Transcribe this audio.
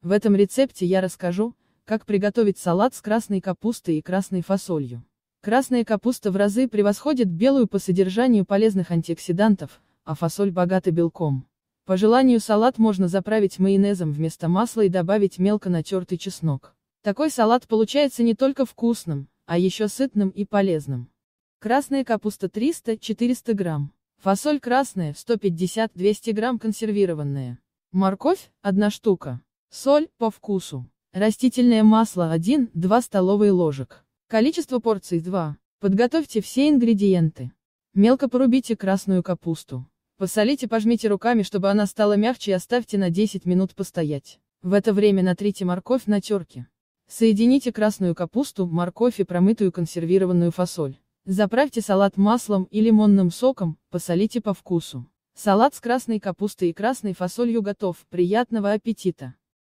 В этом рецепте я расскажу, как приготовить салат с красной капустой и красной фасолью. Красная капуста в разы превосходит белую по содержанию полезных антиоксидантов, а фасоль богата белком. По желанию салат можно заправить майонезом вместо масла и добавить мелко натертый чеснок. Такой салат получается не только вкусным, а еще сытным и полезным. Красная капуста 300-400 грамм. Фасоль красная 150-200 грамм консервированная. Морковь 1 штука. Соль, по вкусу. Растительное масло 1-2 столовые ложек. Количество порций 2. Подготовьте все ингредиенты. Мелко порубите красную капусту. Посолите, пожмите руками, чтобы она стала мягче и оставьте на 10 минут постоять. В это время натрите морковь на терке. Соедините красную капусту, морковь и промытую консервированную фасоль. Заправьте салат маслом и лимонным соком, посолите по вкусу. Салат с красной капустой и красной фасолью готов, приятного аппетита!